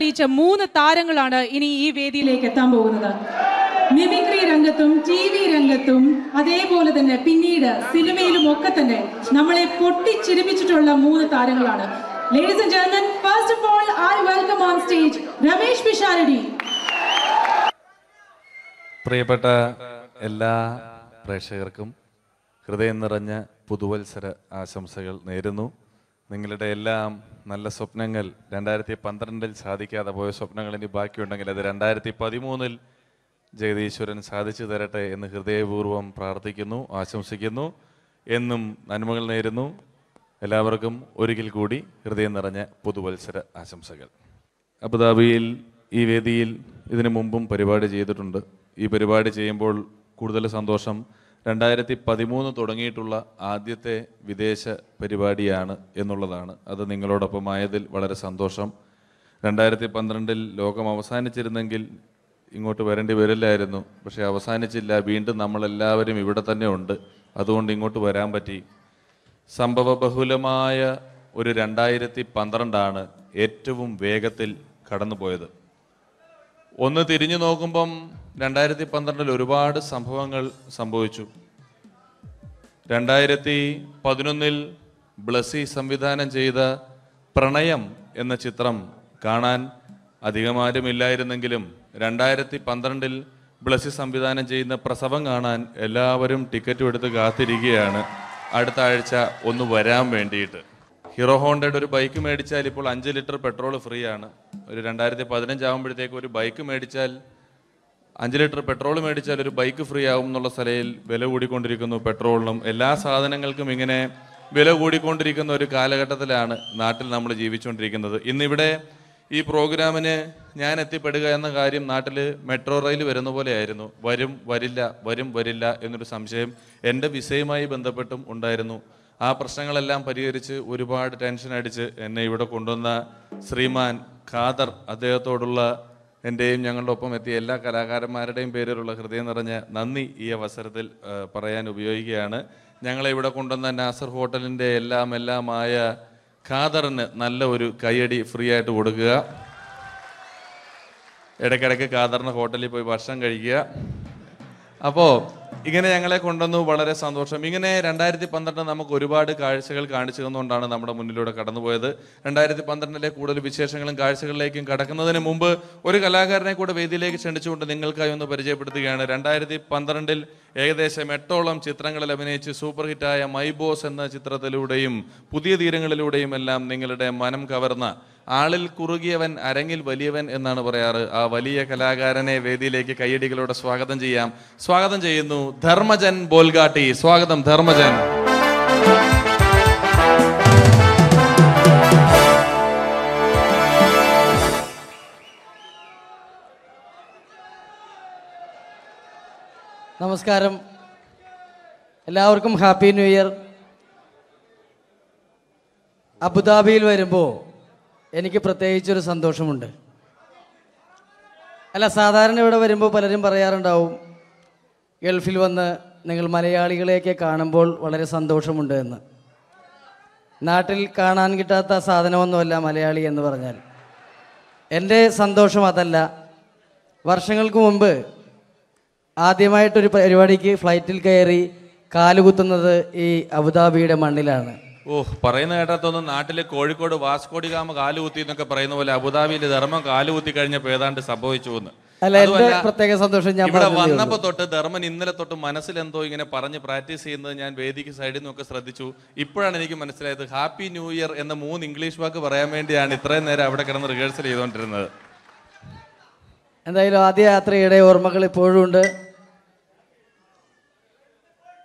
teacher മൂന്ന് താരങ്ങളാണ് ഇനി ഈ വേദിയിലേക്ക് എത്താൻ പോകുന്നത് മിമിക്രി രംഗത്തും ടി വി രംഗത്തും അതേപോലെ തന്നെ പിന്നീട് സിനിമയിലും ഒക്കെ തന്നെ നമ്മളെ പൊട്ടിച്ചിരിപ്പിച്ചിട്ടുള്ള മൂന്ന് താരങ്ങളാണ് ladies and gentlemen first of all I welcome on stage Ramesh Pisharody പ്രിയപ്പെട്ട എല്ലാ പ്രേക്ഷകർക്കും ഹൃദയം നിറഞ്ഞ പുതുവത്സര ആശംസകൾ നേരുന്നു നിങ്ങളുടെ എല്ലാം നല്ല സ്വപ്നങ്ങൾ രണ്ടായിരത്തി പന്ത്രണ്ടിൽ സാധിക്കാതെ പോയ സ്വപ്നങ്ങൾ ഇനി ബാക്കിയുണ്ടെങ്കിൽ അത് രണ്ടായിരത്തി പതിമൂന്നിൽ ജഗതീശ്വരൻ സാധിച്ചു തരട്ടെ എന്ന് ഹൃദയപൂർവ്വം പ്രാർത്ഥിക്കുന്നു ആശംസിക്കുന്നു എന്നും നന്മകൾ നേരുന്നു എല്ലാവർക്കും ഒരിക്കൽ കൂടി ഹൃദയം നിറഞ്ഞ പുതുവത്സര ആശംസകൾ അബുദാബിയിൽ ഈ വേദിയിൽ ഇതിനു മുമ്പും പരിപാടി ചെയ്തിട്ടുണ്ട് ഈ പരിപാടി ചെയ്യുമ്പോൾ കൂടുതൽ സന്തോഷം രണ്ടായിരത്തി പതിമൂന്ന് തുടങ്ങിയിട്ടുള്ള ആദ്യത്തെ വിദേശ പരിപാടിയാണ് എന്നുള്ളതാണ് അത് ആയതിൽ വളരെ സന്തോഷം രണ്ടായിരത്തി പന്ത്രണ്ടിൽ ലോകം അവസാനിച്ചിരുന്നെങ്കിൽ ഇങ്ങോട്ട് വരേണ്ടി വരില്ലായിരുന്നു പക്ഷേ അവസാനിച്ചില്ല വീണ്ടും നമ്മളെല്ലാവരും ഇവിടെ തന്നെ ഉണ്ട് അതുകൊണ്ട് ഇങ്ങോട്ട് വരാൻ പറ്റി ബഹുലമായ ഒരു രണ്ടായിരത്തി പന്ത്രണ്ടാണ് ഏറ്റവും വേഗത്തിൽ കടന്നുപോയത് ഒന്ന് തിരിഞ്ഞു നോക്കുമ്പം രണ്ടായിരത്തി പന്ത്രണ്ടിൽ ഒരുപാട് സംഭവങ്ങൾ സംഭവിച്ചു രണ്ടായിരത്തി പതിനൊന്നിൽ ബ്ലസി സംവിധാനം ചെയ്ത പ്രണയം എന്ന ചിത്രം കാണാൻ അധികമാരുമില്ലായിരുന്നെങ്കിലും രണ്ടായിരത്തി പന്ത്രണ്ടിൽ ബ്ലസി സംവിധാനം ചെയ്യുന്ന പ്രസവം കാണാൻ എല്ലാവരും ടിക്കറ്റും എടുത്ത് കാത്തിരിക്കുകയാണ് അടുത്ത ആഴ്ച ഒന്ന് വരാൻ വേണ്ടിയിട്ട് ഹീറോ ഹോണ്ടയുടെ ഒരു ബൈക്ക് മേടിച്ചാൽ ഇപ്പോൾ അഞ്ച് ലിറ്റർ പെട്രോൾ ഫ്രീ ആണ് ഒരു രണ്ടായിരത്തി പതിനഞ്ച് ആകുമ്പോഴത്തേക്ക് ഒരു ബൈക്ക് മേടിച്ചാൽ അഞ്ച് ലിറ്റർ പെട്രോൾ മേടിച്ചാൽ ഒരു ബൈക്ക് ഫ്രീ ആകും എന്നുള്ള സ്ഥലയിൽ വില കൂടിക്കൊണ്ടിരിക്കുന്നു പെട്രോളിനും എല്ലാ സാധനങ്ങൾക്കും ഇങ്ങനെ വില കൂടിക്കൊണ്ടിരിക്കുന്ന ഒരു കാലഘട്ടത്തിലാണ് നാട്ടിൽ നമ്മൾ ജീവിച്ചുകൊണ്ടിരിക്കുന്നത് ഇന്നിവിടെ ഈ പ്രോഗ്രാമിന് ഞാൻ എത്തിപ്പെടുക എന്ന കാര്യം നാട്ടിൽ മെട്രോ റെയിൽ വരുന്ന പോലെയായിരുന്നു വരും വരില്ല വരും വരില്ല എന്നൊരു സംശയം എൻ്റെ വിസയുമായി ബന്ധപ്പെട്ടും ഉണ്ടായിരുന്നു ആ പ്രശ്നങ്ങളെല്ലാം പരിഹരിച്ച് ഒരുപാട് ടെൻഷൻ അടിച്ച് എന്നെ ഇവിടെ കൊണ്ടുവന്ന ശ്രീമാൻ ഖാദർ അദ്ദേഹത്തോടുള്ള എൻ്റെയും ഞങ്ങളുടെ ഒപ്പം എത്തിയ എല്ലാ കലാകാരന്മാരുടെയും പേരിലുള്ള ഹൃദയം നിറഞ്ഞ നന്ദി ഈ അവസരത്തിൽ പറയാൻ ഉപയോഗിക്കുകയാണ് ഞങ്ങളെ ഇവിടെ കൊണ്ടുവന്ന നാസർ ഹോട്ടലിൻ്റെ എല്ലാം എല്ലാമായ ഖാദറിന് നല്ല ഒരു കൈയടി ഫ്രീ ആയിട്ട് കൊടുക്കുക ഇടയ്ക്കിടയ്ക്ക് ഖാദറിന് ഹോട്ടലിൽ പോയി ഭക്ഷണം കഴിക്കുക അപ്പോൾ ഇങ്ങനെ ഞങ്ങളെ കൊണ്ടുവന്നു വളരെ സന്തോഷം ഇങ്ങനെ രണ്ടായിരത്തി പന്ത്രണ്ട് നമുക്ക് ഒരുപാട് കാഴ്ചകൾ കാണിച്ചു തന്നുകൊണ്ടാണ് നമ്മുടെ മുന്നിലൂടെ കടന്നുപോയത് രണ്ടായിരത്തി പന്ത്രണ്ടിലെ കൂടുതൽ വിശേഷങ്ങളും കാഴ്ചകളിലേക്കും കടക്കുന്നതിന് മുമ്പ് ഒരു കലാകാരനെ കൂടെ വേദിയിലേക്ക് ക്ഷണിച്ചുകൊണ്ട് നിങ്ങൾക്കായി ഒന്ന് പരിചയപ്പെടുത്തുകയാണ് രണ്ടായിരത്തി പന്ത്രണ്ടിൽ ഏകദേശം എട്ടോളം ചിത്രങ്ങളിൽ അഭിനയിച്ച് സൂപ്പർ ഹിറ്റായ മൈ ബോസ് എന്ന ചിത്രത്തിലൂടെയും പുതിയ തീരങ്ങളിലൂടെയും എല്ലാം നിങ്ങളുടെ മനം കവർന്ന ആളിൽ കുറുകിയവൻ അരങ്ങിൽ വലിയവൻ എന്നാണ് പറയാറ് ആ വലിയ കലാകാരനെ വേദിയിലേക്ക് കൈയടികളോടെ സ്വാഗതം ചെയ്യാം സ്വാഗതം ചെയ്യുന്നു ധർമ്മജൻ ബോൽഗാട്ടി സ്വാഗതം ധർമ്മജൻ നമസ്കാരം എല്ലാവർക്കും ഹാപ്പി ന്യൂ ഇയർ അബുദാബിയിൽ വരുമ്പോൾ എനിക്ക് പ്രത്യേകിച്ചൊരു സന്തോഷമുണ്ട് അല്ല സാധാരണ ഇവിടെ വരുമ്പോൾ പലരും പറയാറുണ്ടാവും ഗൾഫിൽ വന്ന് നിങ്ങൾ മലയാളികളെയൊക്കെ കാണുമ്പോൾ വളരെ സന്തോഷമുണ്ട് എന്ന് നാട്ടിൽ കാണാൻ കിട്ടാത്ത സാധനമൊന്നുമല്ല മലയാളി എന്ന് പറഞ്ഞാൽ എൻ്റെ സന്തോഷം അതല്ല വർഷങ്ങൾക്ക് മുമ്പ് ആദ്യമായിട്ടൊരു പരിപാടിക്ക് ഫ്ലൈറ്റിൽ കയറി കാലുകുത്തുന്നത് ഈ അബുദാബിയുടെ മണ്ണിലാണ് ഓഹ് പറയുന്ന കേട്ടാത്തൊന്നും നാട്ടിലെ കോഴിക്കോട് വാസ്കോടി ഗാമ കാലുകുത്തി എന്നൊക്കെ പറയുന്ന പോലെ അബുദാബിയിൽ ധർമ്മം കാലുകുത്തി കഴിഞ്ഞപ്പോൾ ഏതാണ്ട് സംഭവിച്ചു എന്ന് പ്രത്യേക സന്തോഷം ഞാൻ ഇവിടെ വന്നപ്പോ തൊട്ട് ധർമ്മൻ ഇന്നലെ തൊട്ട് മനസ്സിൽ എന്തോ ഇങ്ങനെ പറഞ്ഞ് പ്രാക്ടീസ് ചെയ്യുന്നത് ഞാൻ വേദിക്ക് സൈഡിൽ നിന്നൊക്കെ ശ്രദ്ധിച്ചു ഇപ്പോഴാണ് എനിക്ക് മനസ്സിലായത് ഹാപ്പി ന്യൂ ഇയർ എന്ന മൂന്ന് ഇംഗ്ലീഷ് വാക്ക് പറയാൻ വേണ്ടിയാണ് ഇത്രയും നേരം അവിടെ കിടന്ന് റിഹേഴ്സൽ ചെയ്തുകൊണ്ടിരുന്നത് എന്തായാലും ആദ്യ യാത്രയുടെ ഓർമ്മകൾ ഇപ്പോഴും ഉണ്ട്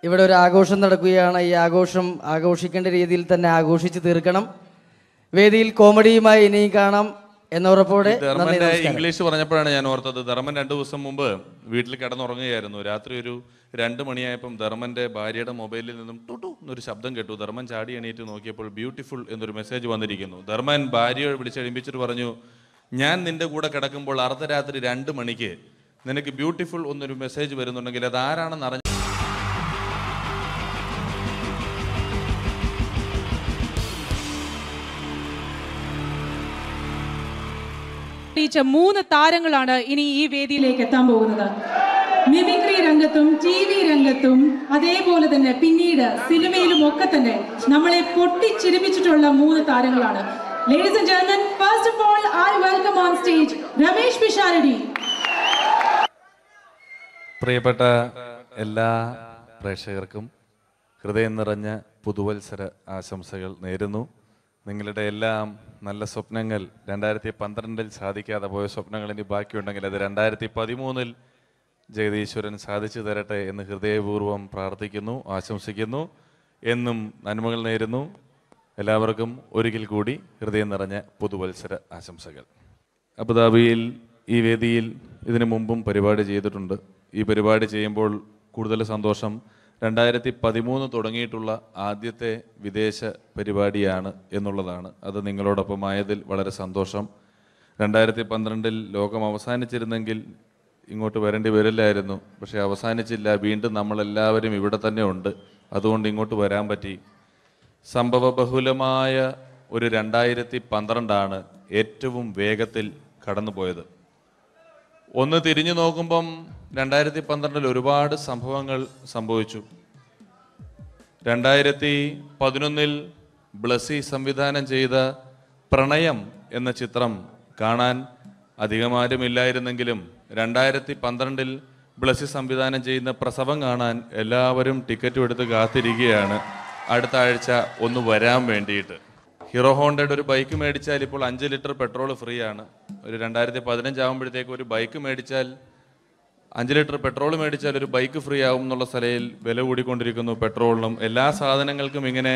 ഇവിടെ ഒരു ആഘോഷം നടക്കുകയാണ് ഈ ആഘോഷം ആഘോഷിക്കേണ്ട രീതിയിൽ തന്നെ ആഘോഷിച്ച് തീർക്കണം വേദിയിൽ കോമഡിയുമായി ഇനിയും കാണാം എന്നോറപ്പോടെ ഇംഗ്ലീഷ് പറഞ്ഞപ്പോഴാണ് ഞാൻ ഓർത്തത് ധർമ്മൻ രണ്ടു ദിവസം മുമ്പ് വീട്ടിൽ കിടന്നുറങ്ങുകയായിരുന്നു രാത്രി ഒരു രണ്ട് മണിയായപ്പം ധർമ്മന്റെ ഭാര്യയുടെ മൊബൈലിൽ നിന്നും ടുട്ടു എന്നൊരു ശബ്ദം കേട്ടു ധർമ്മൻ ചാടി എണീറ്റ് നോക്കിയപ്പോൾ ബ്യൂട്ടിഫുൾ എന്നൊരു മെസ്സേജ് വന്നിരിക്കുന്നു ധർമ്മൻ ഭാര്യയെ വിളിച്ചെഴുമ്പിച്ചിട്ട് പറഞ്ഞു ഞാൻ നിന്റെ കൂടെ കിടക്കുമ്പോൾ അർദ്ധരാത്രി രണ്ട് മണിക്ക് നിനക്ക് ബ്യൂട്ടിഫുൾ എന്നൊരു മെസ്സേജ് വരുന്നുണ്ടെങ്കിൽ അതാരാണെന്ന് അറിഞ്ഞു ടീച്ചർ മൂന്ന് താരങ്ങളാണ് ഇനി ഈ വേദിയിലേക്ക് എത്താൻ പോകുന്നത് മിമിക്രി രംഗത്തും ടി വി രംഗത്തും അതേപോലെ തന്നെ പിന്നീട് സിനിമയിലും ഒക്കെ തന്നെ നമ്മളെ പൊട്ടിച്ചിരിപ്പിച്ചിട്ടുള്ള മൂന്ന് താരങ്ങളാണ് ladies and gentlemen first of all I welcome on stage Ramesh Pisharody പ്രിയപ്പെട്ട എല്ലാ പ്രേക്ഷകർക്കും ഹൃദയം നിറഞ്ഞ പുതുവത്സര ആശംസകൾ നേരുന്നു നിങ്ങളുടെ എല്ലാം നല്ല സ്വപ്നങ്ങൾ രണ്ടായിരത്തി പന്ത്രണ്ടിൽ സാധിക്കാതെ പോയ സ്വപ്നങ്ങൾ ഇനി ബാക്കിയുണ്ടെങ്കിൽ അത് രണ്ടായിരത്തി പതിമൂന്നിൽ ജഗതീശ്വരൻ സാധിച്ചു തരട്ടെ എന്ന് ഹൃദയപൂർവ്വം പ്രാർത്ഥിക്കുന്നു ആശംസിക്കുന്നു എന്നും നന്മകൾ നേരുന്നു എല്ലാവർക്കും ഒരിക്കൽ കൂടി ഹൃദയം നിറഞ്ഞ പുതുവത്സര ആശംസകൾ അബുദാബിയിൽ ഈ വേദിയിൽ ഇതിനു മുമ്പും പരിപാടി ചെയ്തിട്ടുണ്ട് ഈ പരിപാടി ചെയ്യുമ്പോൾ കൂടുതൽ സന്തോഷം രണ്ടായിരത്തി പതിമൂന്ന് തുടങ്ങിയിട്ടുള്ള ആദ്യത്തെ വിദേശ പരിപാടിയാണ് എന്നുള്ളതാണ് അത് ആയതിൽ വളരെ സന്തോഷം രണ്ടായിരത്തി പന്ത്രണ്ടിൽ ലോകം അവസാനിച്ചിരുന്നെങ്കിൽ ഇങ്ങോട്ട് വരേണ്ടി വരില്ലായിരുന്നു പക്ഷേ അവസാനിച്ചില്ല വീണ്ടും നമ്മളെല്ലാവരും ഇവിടെ തന്നെ ഉണ്ട് അതുകൊണ്ട് ഇങ്ങോട്ട് വരാൻ പറ്റി ബഹുലമായ ഒരു രണ്ടായിരത്തി പന്ത്രണ്ടാണ് ഏറ്റവും വേഗത്തിൽ കടന്നുപോയത് ഒന്ന് തിരിഞ്ഞു നോക്കുമ്പം രണ്ടായിരത്തി പന്ത്രണ്ടിൽ ഒരുപാട് സംഭവങ്ങൾ സംഭവിച്ചു രണ്ടായിരത്തി പതിനൊന്നിൽ ബ്ലസി സംവിധാനം ചെയ്ത പ്രണയം എന്ന ചിത്രം കാണാൻ അധികമാരുമില്ലായിരുന്നെങ്കിലും രണ്ടായിരത്തി പന്ത്രണ്ടിൽ ബ്ലസി സംവിധാനം ചെയ്യുന്ന പ്രസവം കാണാൻ എല്ലാവരും ടിക്കറ്റും എടുത്ത് കാത്തിരിക്കുകയാണ് അടുത്ത ആഴ്ച ഒന്ന് വരാൻ വേണ്ടിയിട്ട് ഹീറോ ഹോണ്ടയുടെ ഒരു ബൈക്ക് മേടിച്ചാൽ ഇപ്പോൾ അഞ്ച് ലിറ്റർ പെട്രോൾ ഫ്രീ ആണ് ഒരു രണ്ടായിരത്തി പതിനഞ്ച് ആകുമ്പോഴത്തേക്ക് ഒരു ബൈക്ക് മേടിച്ചാൽ അഞ്ച് ലിറ്റർ പെട്രോൾ മേടിച്ചാൽ ഒരു ബൈക്ക് ഫ്രീ ആകും എന്നുള്ള സ്ഥലയിൽ വില കൂടിക്കൊണ്ടിരിക്കുന്നു പെട്രോളിനും എല്ലാ സാധനങ്ങൾക്കും ഇങ്ങനെ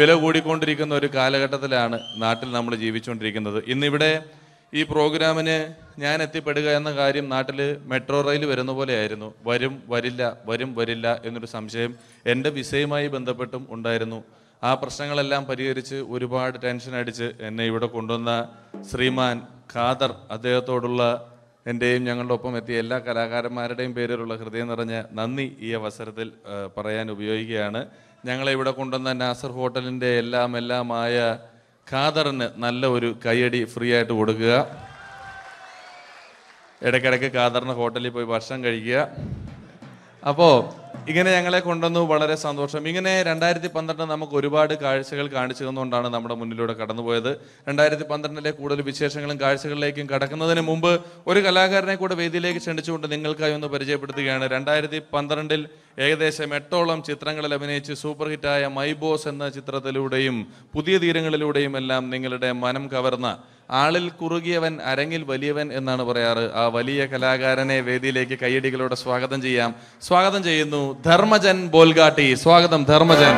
വില കൂടിക്കൊണ്ടിരിക്കുന്ന ഒരു കാലഘട്ടത്തിലാണ് നാട്ടിൽ നമ്മൾ ജീവിച്ചുകൊണ്ടിരിക്കുന്നത് ഇന്നിവിടെ ഈ പ്രോഗ്രാമിന് ഞാൻ എത്തിപ്പെടുക എന്ന കാര്യം നാട്ടിൽ മെട്രോ റെയിൽ വരുന്ന പോലെയായിരുന്നു വരും വരില്ല വരും വരില്ല എന്നൊരു സംശയം എൻ്റെ വിസയുമായി ബന്ധപ്പെട്ടും ഉണ്ടായിരുന്നു ആ പ്രശ്നങ്ങളെല്ലാം പരിഹരിച്ച് ഒരുപാട് ടെൻഷൻ അടിച്ച് എന്നെ ഇവിടെ കൊണ്ടുവന്ന ശ്രീമാൻ ഖാദർ അദ്ദേഹത്തോടുള്ള എൻ്റെയും ഞങ്ങളുടെ ഒപ്പം എത്തിയ എല്ലാ കലാകാരന്മാരുടെയും പേരിലുള്ള ഹൃദയം നിറഞ്ഞ നന്ദി ഈ അവസരത്തിൽ പറയാൻ ഉപയോഗിക്കുകയാണ് ഞങ്ങളെ ഇവിടെ കൊണ്ടുവന്ന നാസർ ഹോട്ടലിൻ്റെ എല്ലാം എല്ലാമായ ഖാദറിന് നല്ല ഒരു കൈയടി ഫ്രീ ആയിട്ട് കൊടുക്കുക ഇടയ്ക്കിടയ്ക്ക് ഖാദറിന് ഹോട്ടലിൽ പോയി ഭക്ഷണം കഴിക്കുക അപ്പോൾ ഇങ്ങനെ ഞങ്ങളെ കൊണ്ടുവന്നു വളരെ സന്തോഷം ഇങ്ങനെ രണ്ടായിരത്തി പന്ത്രണ്ട് നമുക്ക് ഒരുപാട് കാഴ്ചകൾ കാണിച്ചു തന്നുകൊണ്ടാണ് നമ്മുടെ മുന്നിലൂടെ കടന്നുപോയത് രണ്ടായിരത്തി പന്ത്രണ്ടിലെ കൂടുതൽ വിശേഷങ്ങളും കാഴ്ചകളിലേക്കും കടക്കുന്നതിന് മുമ്പ് ഒരു കലാകാരനെ കൂടെ വേദിയിലേക്ക് ക്ഷണിച്ചുകൊണ്ട് നിങ്ങൾക്കായി ഒന്ന് പരിചയപ്പെടുത്തുകയാണ് രണ്ടായിരത്തി പന്ത്രണ്ടിൽ ഏകദേശം എട്ടോളം ചിത്രങ്ങളിൽ അഭിനയിച്ച് സൂപ്പർ ഹിറ്റായ മൈ ബോസ് എന്ന ചിത്രത്തിലൂടെയും പുതിയ തീരങ്ങളിലൂടെയും എല്ലാം നിങ്ങളുടെ മനം കവർന്ന ആളിൽ കുറുകിയവൻ അരങ്ങിൽ വലിയവൻ എന്നാണ് പറയാറ് ആ വലിയ കലാകാരനെ വേദിയിലേക്ക് കൈയടികളോടെ സ്വാഗതം ചെയ്യാം സ്വാഗതം ചെയ്യുന്നു ധർമ്മജൻ ബോൽഗാട്ടി സ്വാഗതം ധർമ്മജൻ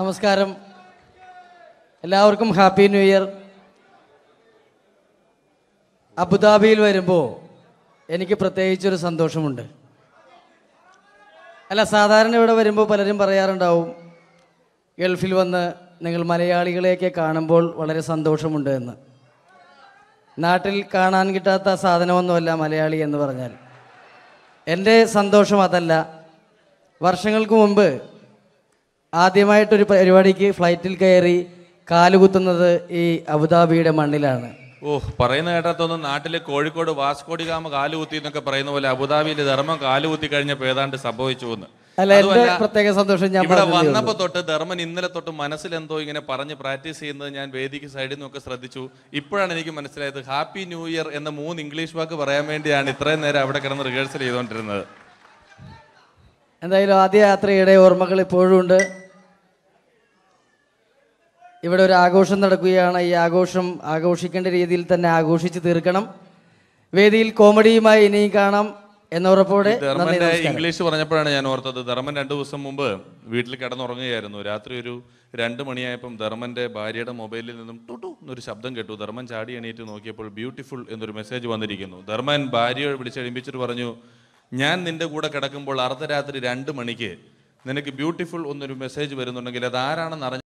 നമസ്കാരം എല്ലാവർക്കും ഹാപ്പി ന്യൂ ഇയർ അബുദാബിയിൽ വരുമ്പോൾ എനിക്ക് പ്രത്യേകിച്ചൊരു സന്തോഷമുണ്ട് അല്ല സാധാരണ ഇവിടെ വരുമ്പോൾ പലരും പറയാറുണ്ടാവും ഗൾഫിൽ വന്ന് നിങ്ങൾ മലയാളികളെയൊക്കെ കാണുമ്പോൾ വളരെ സന്തോഷമുണ്ട് എന്ന് നാട്ടിൽ കാണാൻ കിട്ടാത്ത സാധനമൊന്നുമല്ല മലയാളി എന്ന് പറഞ്ഞാൽ എൻ്റെ സന്തോഷം അതല്ല വർഷങ്ങൾക്ക് മുമ്പ് ആദ്യമായിട്ടൊരു പരിപാടിക്ക് ഫ്ലൈറ്റിൽ കയറി കാലുകുത്തുന്നത് ഈ അബുദാബിയുടെ മണ്ണിലാണ് ഓ പറയുന്ന കേട്ടാത്തൊന്നും നാട്ടിലെ കോഴിക്കോട് വാസ്കോടി ഗാമ കാലുകുത്തി എന്നൊക്കെ പറയുന്ന പോലെ അബുദാബിയിൽ ധർമ്മം കാലുകുത്തി കഴിഞ്ഞപ്പോൾ ഏതാണ്ട് സംഭവിച്ചു എന്ന് പ്രത്യേക സന്തോഷം ഞാൻ ഇവിടെ വന്നപ്പോ തൊട്ട് ധർമ്മൻ ഇന്നലെ തൊട്ട് മനസ്സിൽ എന്തോ ഇങ്ങനെ പറഞ്ഞ് പ്രാക്ടീസ് ചെയ്യുന്നത് ഞാൻ വേദിക്ക് സൈഡിൽ നിന്നൊക്കെ ശ്രദ്ധിച്ചു ഇപ്പോഴാണ് എനിക്ക് മനസ്സിലായത് ഹാപ്പി ന്യൂ ഇയർ എന്ന മൂന്ന് ഇംഗ്ലീഷ് വാക്ക് പറയാൻ വേണ്ടിയാണ് ഇത്രയും നേരം അവിടെ കിടന്ന് റിഹേഴ്സൽ ചെയ്തുകൊണ്ടിരുന്നത് എന്തായാലും ആദ്യ യാത്രയുടെ ഓർമ്മകൾ ഇപ്പോഴും ഉണ്ട് ഇവിടെ ഒരു ആഘോഷം നടക്കുകയാണ് ഈ ആഘോഷം ആഘോഷിക്കേണ്ട രീതിയിൽ തന്നെ ആഘോഷിച്ച് തീർക്കണം വേദിയിൽ കോമഡിയുമായി ഇനിയും കാണാം എന്നോറപ്പോടെ ഇംഗ്ലീഷ് പറഞ്ഞപ്പോഴാണ് ഞാൻ ഓർത്തത് ധർമ്മൻ രണ്ടു ദിവസം മുമ്പ് വീട്ടിൽ കിടന്നുറങ്ങുകയായിരുന്നു രാത്രി ഒരു രണ്ട് മണിയായപ്പം ധർമ്മന്റെ ഭാര്യയുടെ മൊബൈലിൽ നിന്നും ടുട്ടു എന്നൊരു ശബ്ദം കേട്ടു ധർമ്മൻ ചാടി എണീറ്റ് നോക്കിയപ്പോൾ ബ്യൂട്ടിഫുൾ എന്നൊരു മെസ്സേജ് വന്നിരിക്കുന്നു ധർമ്മൻ ഭാര്യയെ വിളിച്ചെഴുമ്പിച്ചിട്ട് പറഞ്ഞു ഞാൻ നിന്റെ കൂടെ കിടക്കുമ്പോൾ അർദ്ധരാത്രി രണ്ട് മണിക്ക് നിനക്ക് ബ്യൂട്ടിഫുൾ എന്നൊരു മെസ്സേജ് വരുന്നുണ്ടെങ്കിൽ അത് ആരാണെന്ന് അറിഞ്ഞു